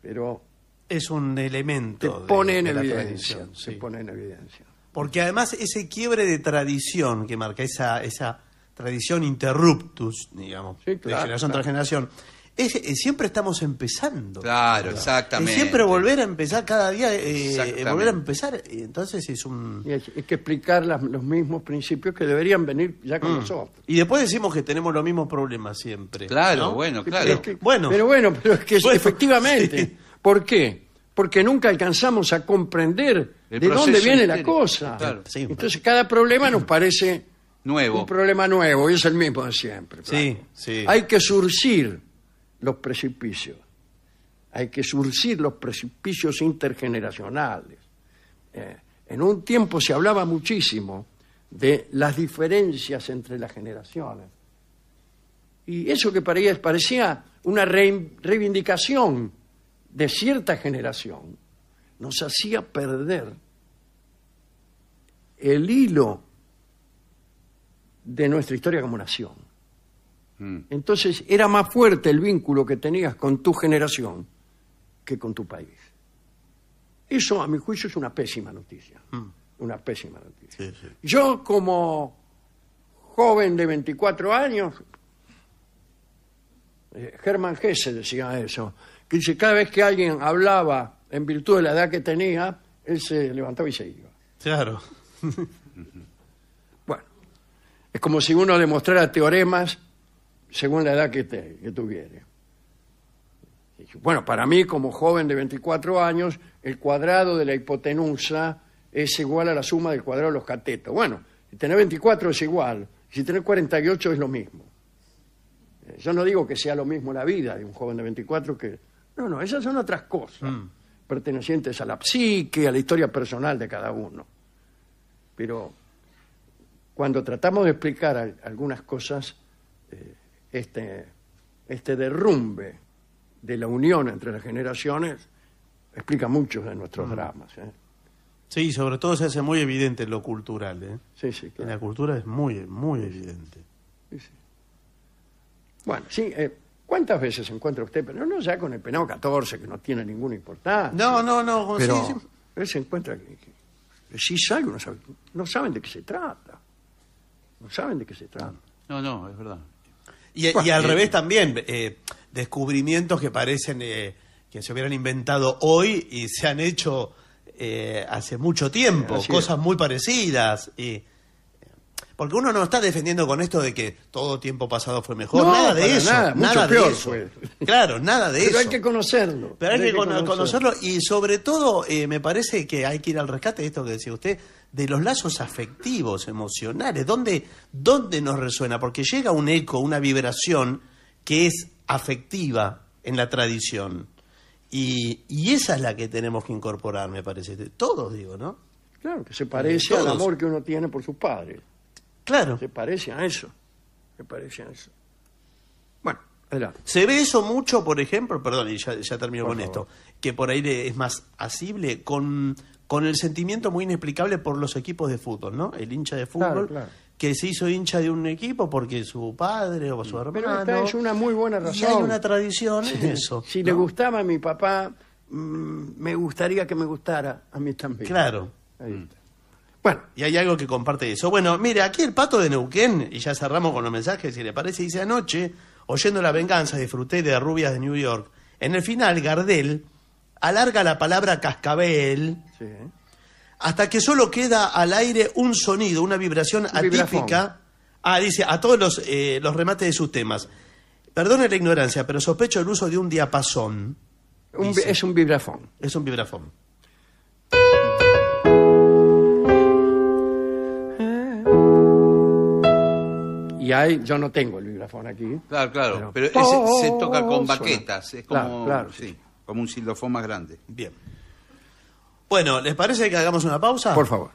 Speaker 1: pero es un elemento. pone en Se pone en evidencia. Porque además ese quiebre de
Speaker 3: tradición que marca esa, esa tradición interruptus, digamos, de generación tras generación. Es, eh, siempre estamos empezando.
Speaker 2: Claro, exactamente. Y siempre
Speaker 3: volver a empezar cada día, eh, eh, volver a empezar. Entonces es un. Es que explicar los mismos
Speaker 1: principios que deberían venir ya con mm. nosotros. Y después decimos que tenemos los mismos problemas siempre. Claro, bueno, claro. Pero, bueno. pero es que efectivamente. ¿Por qué? Porque nunca alcanzamos a comprender de dónde viene la cosa. Entonces cada problema nos parece un problema nuevo, y es el mismo de siempre. Sí, sí. Hay que surcir los precipicios. Hay que surcir los precipicios intergeneracionales. Eh, en un tiempo se hablaba muchísimo de las diferencias entre las generaciones. Y eso que para ellas parecía una reivindicación de cierta generación, nos hacía perder el hilo de nuestra historia como nación. Mm. Entonces era más fuerte el vínculo que tenías con tu generación que con tu país. Eso, a mi juicio, es una pésima noticia. Mm. Una pésima noticia. Yo, como joven de 24 años, eh, Germán hesse decía eso, que dice, cada vez que alguien hablaba en virtud de la edad que tenía, él se levantaba y se iba. Claro. Es como si uno demostrara teoremas según la edad que, te, tuviera. Bueno, para mí, como joven de 24 años, el cuadrado de la hipotenusa es igual a la suma del cuadrado de los catetos. Bueno, si tener 24 es igual, si tener 48 es lo mismo. Eh, yo no digo que sea lo mismo la vida de un joven de 24 que... No, no, esas son otras cosas, mm. pertenecientes a la psique, a la historia personal de cada uno. Pero cuando tratamos de explicar algunas cosas, eh, este, este, derrumbe de la unión entre las generaciones explica muchos de nuestros mm. dramas. ¿eh? Sí, sobre todo se hace muy evidente lo cultural. ¿eh? Sí, sí, En la cultura es muy, muy evidente. Bueno, sí, eh, ¿cuántas veces se encuentra usted? Pero no ya con el penado 14, que no tiene ninguna importancia. No, no, no. Pero él se encuentra que, sí no sabe- no saben de qué se trata no saben de qué se trata.
Speaker 3: No, no, es verdad.
Speaker 1: Y, al eh, revés también,
Speaker 3: eh, descubrimientos que parecen eh, que se hubieran inventado hoy y se han hecho hace mucho tiempo, cosas muy parecidas. Y, porque uno no está defendiendo con esto de que todo tiempo pasado fue mejor. nada de eso. Nada, mucho peor Fue. Claro, nada de eso. Pero hay que conocerlo. Pero hay, que, conocerlo. Y sobre todo, eh, me parece que hay que ir al rescate de esto que decía usted, de los lazos afectivos, emocionales. ¿Dónde, dónde nos resuena? Porque llega un eco, una vibración que es afectiva en la tradición. Y, esa es la que tenemos que incorporar, me parece. Todos, digo, ¿no? Claro, que se parece eh, al amor
Speaker 1: que uno tiene por sus padres. Claro. Se parece a eso. parece eso.
Speaker 3: Bueno, adelante. ¿Se ve eso mucho, por ejemplo? Perdón, y ya, termino con esto. Que por ahí es más asible con, con el sentimiento muy inexplicable por los equipos de fútbol, ¿no? El hincha de fútbol. que se hizo hincha de un equipo porque su padre o su hermano. Pero esta es una
Speaker 1: muy buena razón. hay una tradición en eso. Si le gustaba a mi papá, mm, me gustaría que me gustara a mí también. Claro. Ahí está.
Speaker 3: Bueno, y hay algo que comparte eso. Bueno, mire, aquí el pato de Neuquén, y ya cerramos con los mensajes, si le parece, dice anoche, oyendo la venganza, disfruté de Rubias de New York. En el final, Gardel alarga la palabra cascabel hasta que solo queda al aire un sonido, una vibración atípica. Ah, dice, a todos eh, los, remates de sus temas. Perdone la ignorancia, pero sospecho el uso de un diapasón. es un vibrafón. Es un vibrafón.
Speaker 1: Y yo no tengo el vibrafón aquí. Claro, claro, pero, se toca con baquetas, es como,
Speaker 2: como un sildofón más grande. Bien.
Speaker 3: Bueno, ¿les parece que hagamos una pausa? Por favor.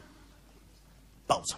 Speaker 3: Pausa.